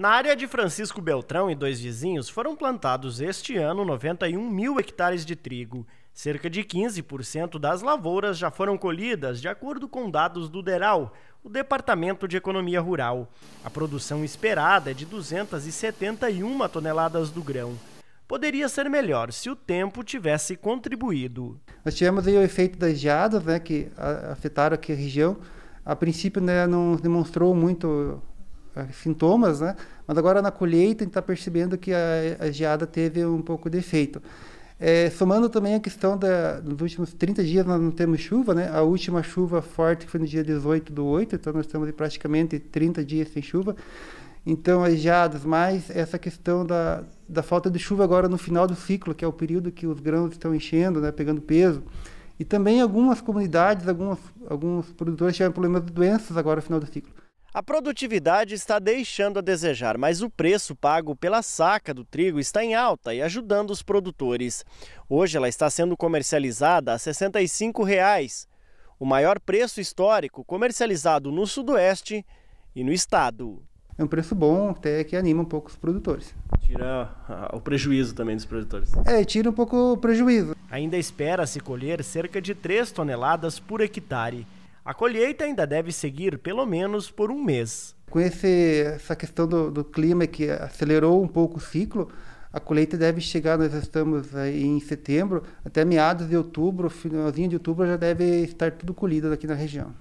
Na área de Francisco Beltrão e dois vizinhos foram plantados este ano 91 mil hectares de trigo. Cerca de 15% das lavouras já foram colhidas, de acordo com dados do DERAL, o Departamento de Economia Rural. A produção esperada é de 271 toneladas do grão poderia ser melhor se o tempo tivesse contribuído. Nós tivemos o efeito das geadas né, que afetaram aqui a região. A princípio né, não demonstrou muito eh, sintomas, né? Mas agora na colheita a gente está percebendo que a, a geada teve um pouco de efeito. É, somando também a questão da, dos últimos 30 dias nós não temos chuva, né? A última chuva forte foi no dia 18 do 8, então nós estamos praticamente 30 dias sem chuva. Então, as geadas, mais essa questão da, da falta de chuva agora no final do ciclo, que é o período que os grãos estão enchendo, né, pegando peso. E também algumas comunidades, algumas, alguns produtores tiveram problemas de doenças agora no final do ciclo. A produtividade está deixando a desejar, mas o preço pago pela saca do trigo está em alta e ajudando os produtores. Hoje ela está sendo comercializada a R$ 65, reais, o maior preço histórico comercializado no Sudoeste e no estado. É um preço bom, até que anima um pouco os produtores. Tira ah, o prejuízo também dos produtores. É, tira um pouco o prejuízo. Ainda espera-se colher cerca de 3 toneladas por hectare. A colheita ainda deve seguir pelo menos por um mês. Com esse, essa questão do, do clima que acelerou um pouco o ciclo, a colheita deve chegar, nós estamos em setembro, até meados de outubro, finalzinho de outubro já deve estar tudo colhido aqui na região.